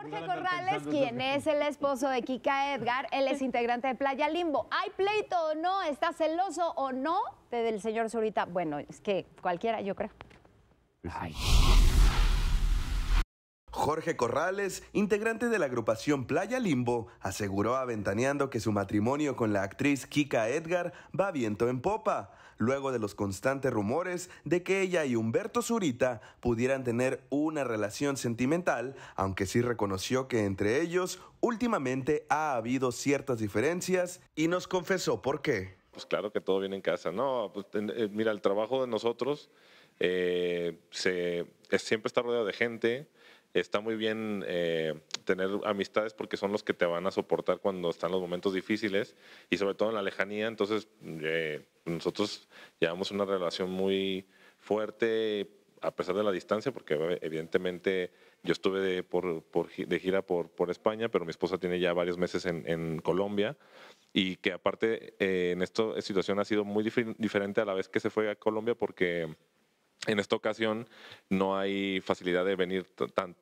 Jorge Corrales, quien es el esposo de Kika Edgar, él es integrante de Playa Limbo. ¿Hay pleito o no? ¿Está celoso o no del señor Zurita? Bueno, es que cualquiera, yo creo. Pues Jorge Corrales, integrante de la agrupación Playa Limbo, aseguró aventaneando que su matrimonio con la actriz Kika Edgar va viento en popa, luego de los constantes rumores de que ella y Humberto Zurita pudieran tener una relación sentimental, aunque sí reconoció que entre ellos últimamente ha habido ciertas diferencias y nos confesó por qué. Pues claro que todo viene en casa, ¿no? Pues, eh, mira, el trabajo de nosotros eh, se, siempre está rodeado de gente está muy bien eh, tener amistades porque son los que te van a soportar cuando están los momentos difíciles y sobre todo en la lejanía. Entonces, eh, nosotros llevamos una relación muy fuerte a pesar de la distancia, porque eh, evidentemente yo estuve de, gira por, España, pero mi esposa tiene ya varios meses en, Colombia y que aparte en esta situación ha sido muy diferente a la vez que se fue a Colombia porque en esta ocasión no hay facilidad de venir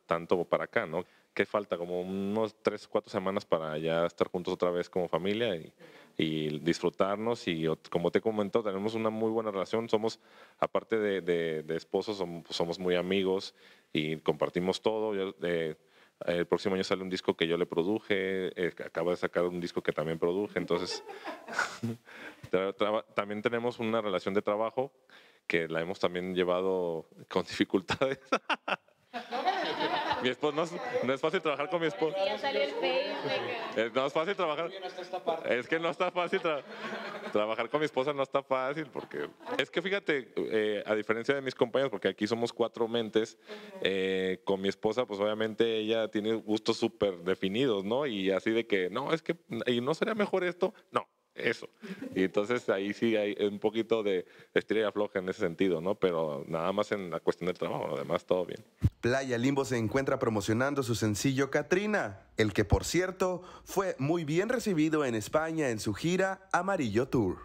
tanto para acá, ¿no? Que falta? Como unos tres, cuatro semanas para ya estar juntos otra vez como familia y, disfrutarnos. Y como te comentó, tenemos una muy buena relación. Somos, aparte de, esposos, somos, muy amigos y compartimos todo. Eh, el próximo año sale un disco que yo le produje, eh, Acaba acabo de sacar un disco que también produje, entonces también tenemos una relación de trabajo que la hemos también llevado con dificultades. mi esposo no es, fácil trabajar con mi esposo no es fácil trabajar. Es que no está fácil trabajar con mi esposa, no está fácil, porque es que fíjate, eh, a diferencia de mis compañeros, porque aquí somos cuatro mentes, eh, con mi esposa, pues obviamente ella tiene gustos súper definidos, ¿no? Y así de que, no, es que, ¿y no sería mejor esto? No, eso. Y entonces ahí sí hay un poquito de estrella floja en ese sentido, ¿no? Pero nada más en la cuestión del trabajo, además todo bien. Playa Limbo se encuentra promocionando su sencillo Katrina, el que por cierto fue muy bien recibido en España en su gira Amarillo Tour.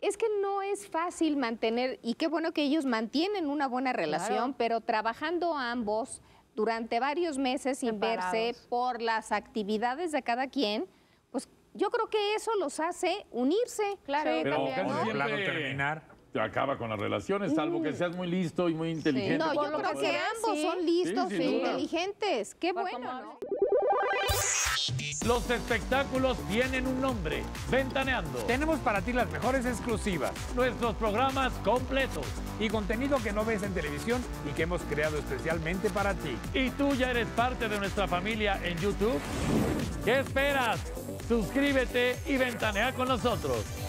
Es que no es fácil mantener, y qué bueno que ellos mantienen una buena relación, pero trabajando ambos durante varios meses sin verse por las actividades de cada quien, pues yo creo que eso los hace unirse. Claro, pero, acaba con las relaciones, salvo que mm. seas muy listo y muy inteligente. No, yo creo que ambos son listos e inteligentes. Qué bueno, Los espectáculos tienen un nombre, Ventaneando. Tenemos para ti las mejores exclusivas, nuestros programas completos y contenido que no ves en televisión y que hemos creado especialmente para ti. ¿Y tú ya eres parte de nuestra familia en YouTube? ¿Qué esperas? Suscríbete y ventanea con nosotros.